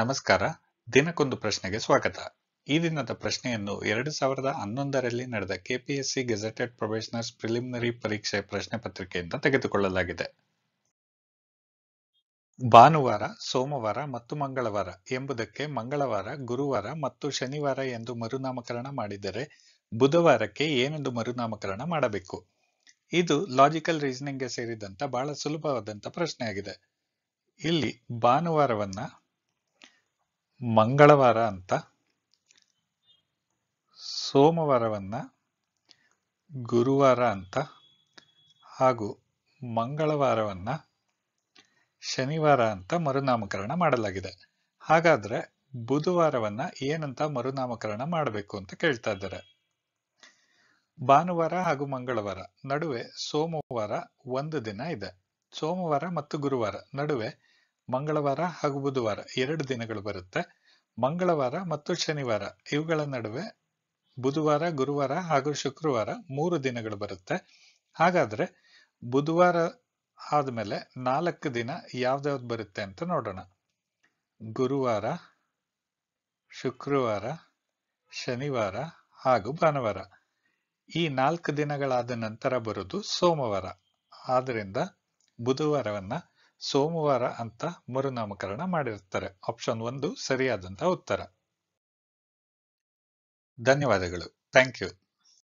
ನಮಸ್ಕಾರ ದಿನಕ್ಕೊಂದು ಪ್ರಶ್ನೆಗೆ ಸ್ವಾಗತ ಈ ದಿನದ ಪ್ರಶ್ನೆಯನ್ನು ಎರಡು ಸಾವಿರದ ಹನ್ನೊಂದರಲ್ಲಿ ನಡೆದ ಕೆಪಿಎಸ್ಸಿ ಗೆಜೆಟೆಡ್ ಪ್ರೊಬೆಷನರ್ಸ್ ಪ್ರಿಲಿಮಿನರಿ ಪರೀಕ್ಷೆ ಪ್ರಶ್ನೆ ಪತ್ರಿಕೆಯಿಂದ ತೆಗೆದುಕೊಳ್ಳಲಾಗಿದೆ ಭಾನುವಾರ ಸೋಮವಾರ ಮತ್ತು ಮಂಗಳವಾರ ಎಂಬುದಕ್ಕೆ ಮಂಗಳವಾರ ಗುರುವಾರ ಮತ್ತು ಶನಿವಾರ ಎಂದು ಮರುನಾಮಕರಣ ಮಾಡಿದರೆ ಬುಧವಾರಕ್ಕೆ ಏನೆಂದು ಮರುನಾಮಕರಣ ಮಾಡಬೇಕು ಇದು ಲಾಜಿಕಲ್ ರೀಸನಿಂಗ್ಗೆ ಸೇರಿದಂತ ಬಹಳ ಸುಲಭವಾದಂತ ಪ್ರಶ್ನೆಯಾಗಿದೆ ಇಲ್ಲಿ ಭಾನುವಾರವನ್ನ ಮಂಗಳವಾರ ಅಂತ ಸೋಮವಾರವನ್ನ ಗುರುವಾರ ಅಂತ ಹಾಗೂ ಮಂಗಳವಾರವನ್ನ ಶನಿವಾರ ಅಂತ ಮರುನಾಮಕರಣ ಮಾಡಲಾಗಿದೆ ಹಾಗಾದ್ರೆ ಬುಧವಾರವನ್ನ ಏನಂತ ಮರುನಾಮಕರಣ ಮಾಡಬೇಕು ಅಂತ ಕೇಳ್ತಾ ಇದ್ದಾರೆ ಭಾನುವಾರ ಹಾಗೂ ಮಂಗಳವಾರ ನಡುವೆ ಸೋಮವಾರ ಒಂದು ದಿನ ಇದೆ ಸೋಮವಾರ ಮತ್ತು ಗುರುವಾರ ನಡುವೆ ಮಂಗಳವಾರ ಹಾಗೂ ಬುಧವಾರ ಎರಡು ದಿನಗಳು ಬರುತ್ತೆ ಮಂಗಳವಾರ ಮತ್ತು ಶನಿವಾರ ಇವುಗಳ ನಡುವೆ ಬುಧವಾರ ಗುರುವಾರ ಹಾಗೂ ಶುಕ್ರವಾರ ಮೂರು ದಿನಗಳು ಬರುತ್ತೆ ಹಾಗಾದ್ರೆ ಬುಧವಾರ ಆದಮೇಲೆ ನಾಲ್ಕು ದಿನ ಯಾವ್ದಾವ್ದು ಬರುತ್ತೆ ಅಂತ ನೋಡೋಣ ಗುರುವಾರ ಶುಕ್ರವಾರ ಶನಿವಾರ ಹಾಗೂ ಭಾನುವಾರ ಈ ನಾಲ್ಕು ದಿನಗಳಾದ ನಂತರ ಬರೋದು ಸೋಮವಾರ ಆದ್ದರಿಂದ ಬುಧವಾರವನ್ನ ಸೋಮವಾರ ಅಂತ ಮರುನಾಮಕರಣ ಮಾಡಿರುತ್ತಾರೆ ಆಪ್ಷನ್ ಒಂದು ಸರಿಯಾದಂತಹ ಉತ್ತರ ಧನ್ಯವಾದಗಳು ಥ್ಯಾಂಕ್ ಯು